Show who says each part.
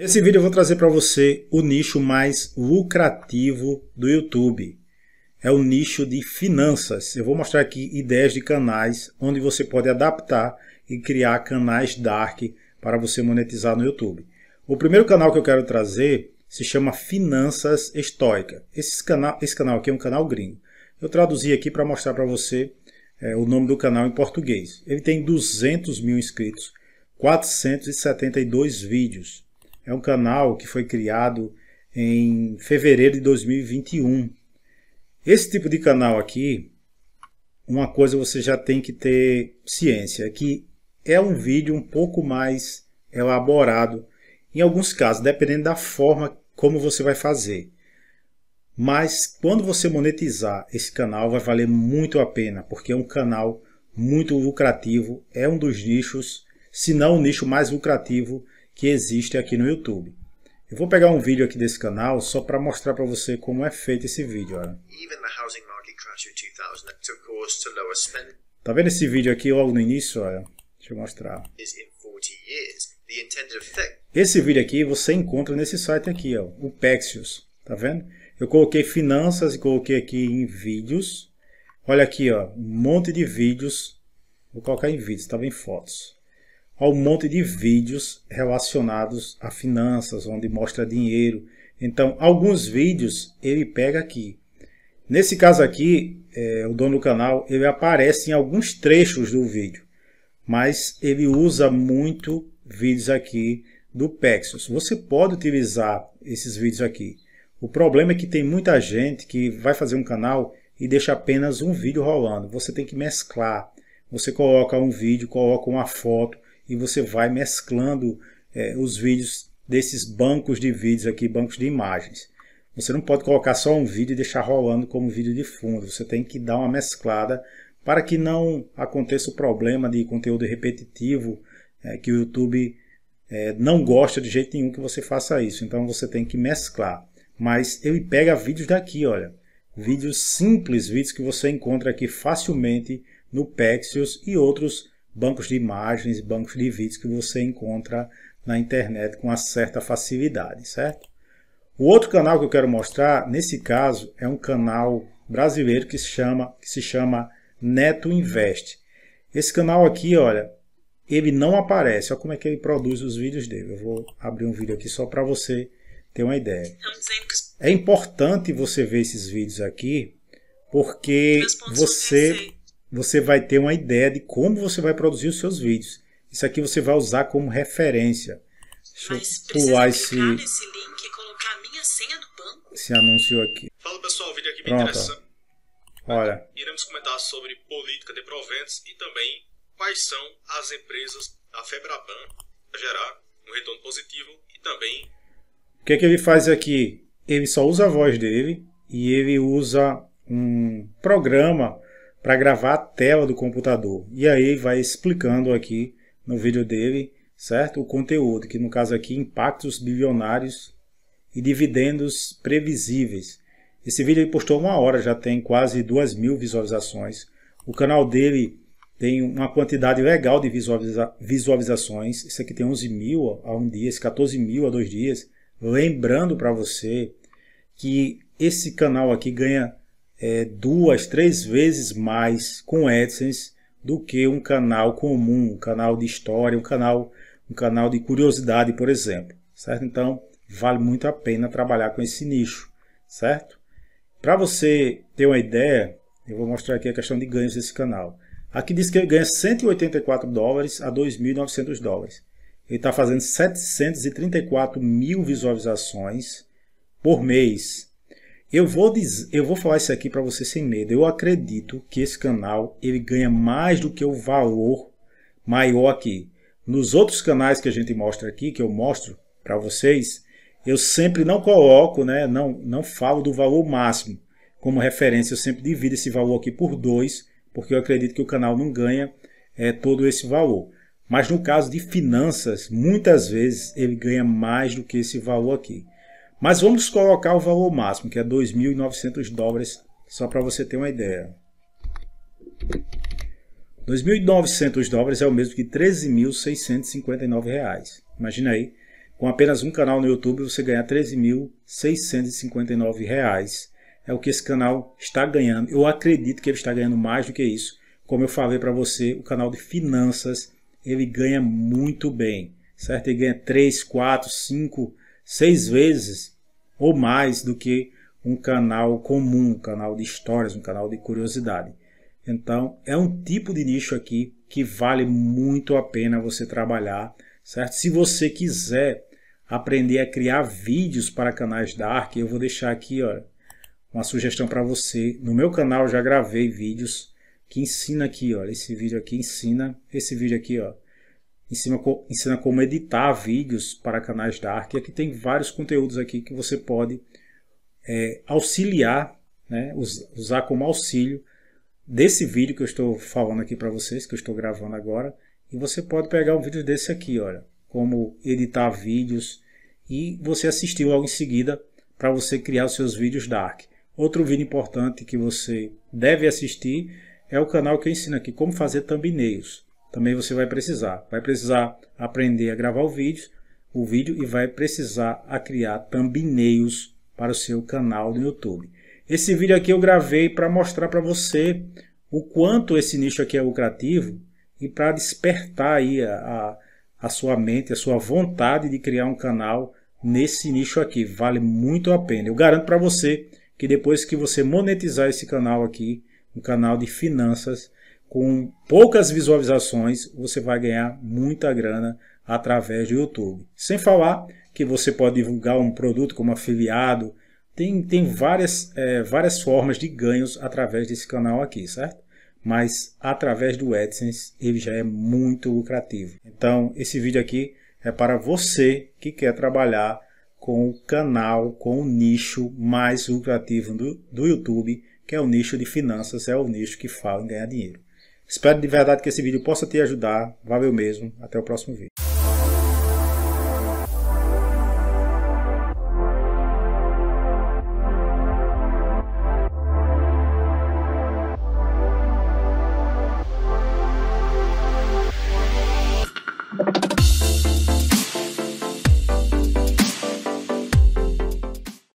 Speaker 1: Nesse vídeo eu
Speaker 2: vou trazer para você o nicho mais lucrativo do YouTube. É o nicho de finanças. Eu vou mostrar aqui ideias de canais onde você pode adaptar e criar canais dark para você monetizar no YouTube. O primeiro canal que eu quero trazer se chama Finanças Estoica. Esse canal, esse canal aqui é um canal gringo. Eu traduzi aqui para mostrar para você é, o nome do canal em português. Ele tem 200 mil inscritos, 472 vídeos é um canal que foi criado em fevereiro de 2021. Esse tipo de canal aqui, uma coisa você já tem que ter ciência, que é um vídeo um pouco mais elaborado, em alguns casos, dependendo da forma como você vai fazer. Mas quando você monetizar esse canal, vai valer muito a pena, porque é um canal muito lucrativo, é um dos nichos, se não o nicho mais lucrativo que existe aqui no YouTube. Eu vou pegar um vídeo aqui desse canal só para mostrar para você como é feito esse vídeo. Olha. Tá vendo esse vídeo aqui logo no início? Olha. Deixa eu mostrar. Esse vídeo aqui você encontra nesse site aqui, ó, o Pexios. Tá vendo? Eu coloquei finanças e coloquei aqui em vídeos. Olha aqui, ó, um monte de vídeos. Vou colocar em vídeos, estava tá em fotos a um monte de vídeos relacionados a finanças, onde mostra dinheiro. Então, alguns vídeos ele pega aqui. Nesse caso aqui, é, o dono do canal, ele aparece em alguns trechos do vídeo, mas ele usa muito vídeos aqui do Pexels. Você pode utilizar esses vídeos aqui. O problema é que tem muita gente que vai fazer um canal e deixa apenas um vídeo rolando. Você tem que mesclar. Você coloca um vídeo, coloca uma foto, e você vai mesclando é, os vídeos desses bancos de vídeos aqui, bancos de imagens. Você não pode colocar só um vídeo e deixar rolando como vídeo de fundo. Você tem que dar uma mesclada para que não aconteça o problema de conteúdo repetitivo é, que o YouTube é, não gosta de jeito nenhum que você faça isso. Então você tem que mesclar. Mas ele pega vídeos daqui, olha. Vídeos simples, vídeos que você encontra aqui facilmente no Pexios e outros bancos de imagens bancos de vídeos que você encontra na internet com uma certa facilidade, certo? O outro canal que eu quero mostrar, nesse caso, é um canal brasileiro que se chama, que se chama Neto Invest. Esse canal aqui, olha, ele não aparece. Olha como é que ele produz os vídeos dele. Eu vou abrir um vídeo aqui só para você ter uma ideia. É importante você ver esses vídeos aqui, porque você você vai ter uma ideia de como você vai produzir os seus vídeos. Isso aqui você vai usar como referência. Deixa Mas eu pular esse... nesse link e colocar a minha senha do banco? Esse anúncio aqui. Fala pessoal, o vídeo aqui me Pronto. interessa. Olha. Iremos comentar sobre política de proventos e também quais são as empresas da Febraban para gerar um retorno positivo e também... O que, é que ele faz aqui? Ele só usa a voz dele e ele usa um programa para gravar a tela do computador. E aí vai explicando aqui no vídeo dele, certo? O conteúdo, que no caso aqui, impactos bilionários e dividendos previsíveis. Esse vídeo ele postou uma hora, já tem quase duas mil visualizações. O canal dele tem uma quantidade legal de visualiza visualizações. Isso aqui tem 11 mil a um dia, esse 14 mil a dois dias. Lembrando para você que esse canal aqui ganha é, duas, três vezes mais com AdSense do que um canal comum, um canal de história, um canal, um canal de curiosidade, por exemplo. Certo? Então, vale muito a pena trabalhar com esse nicho, certo? Para você ter uma ideia, eu vou mostrar aqui a questão de ganhos desse canal. Aqui diz que ele ganha 184 dólares a 2.900 dólares. Ele está fazendo 734 mil visualizações por mês. Eu vou, dizer, eu vou falar isso aqui para você sem medo. Eu acredito que esse canal ele ganha mais do que o valor maior aqui. Nos outros canais que a gente mostra aqui, que eu mostro para vocês, eu sempre não coloco, né, não, não falo do valor máximo como referência. Eu sempre divido esse valor aqui por dois, porque eu acredito que o canal não ganha é, todo esse valor. Mas no caso de finanças, muitas vezes ele ganha mais do que esse valor aqui. Mas vamos colocar o valor máximo, que é 2.900 dólares, só para você ter uma ideia. 2.900 dólares é o mesmo que 13.659 reais. Imagina aí, com apenas um canal no YouTube você ganhar 13.659 reais. É o que esse canal está ganhando. Eu acredito que ele está ganhando mais do que isso. Como eu falei para você, o canal de finanças, ele ganha muito bem, certo? Ele ganha 3, 4, 5 seis vezes ou mais do que um canal comum, um canal de histórias, um canal de curiosidade. Então, é um tipo de nicho aqui que vale muito a pena você trabalhar, certo? Se você quiser aprender a criar vídeos para canais da eu vou deixar aqui ó, uma sugestão para você. No meu canal já gravei vídeos que ensina aqui, olha, esse vídeo aqui ensina, esse vídeo aqui, ó, Ensina, ensina como editar vídeos para canais Dark. E aqui tem vários conteúdos aqui que você pode é, auxiliar, né, usar como auxílio desse vídeo que eu estou falando aqui para vocês, que eu estou gravando agora. E você pode pegar um vídeo desse aqui, olha, como editar vídeos e você assistir logo em seguida para você criar os seus vídeos Dark. Outro vídeo importante que você deve assistir é o canal que eu ensino aqui como fazer thumbnails também você vai precisar. Vai precisar aprender a gravar o vídeo, o vídeo e vai precisar a criar thumbnails para o seu canal no YouTube. Esse vídeo aqui eu gravei para mostrar para você o quanto esse nicho aqui é lucrativo e para despertar aí a, a, a sua mente, a sua vontade de criar um canal nesse nicho aqui. Vale muito a pena. Eu garanto para você que depois que você monetizar esse canal aqui, um canal de finanças, com poucas visualizações, você vai ganhar muita grana através do YouTube. Sem falar que você pode divulgar um produto como afiliado, tem, tem várias, é, várias formas de ganhos através desse canal aqui, certo? Mas através do AdSense ele já é muito lucrativo. Então esse vídeo aqui é para você que quer trabalhar com o canal, com o nicho mais lucrativo do, do YouTube, que é o nicho de finanças, é o nicho que fala em ganhar dinheiro. Espero de verdade que esse vídeo possa te ajudar. Valeu mesmo. Até o próximo vídeo.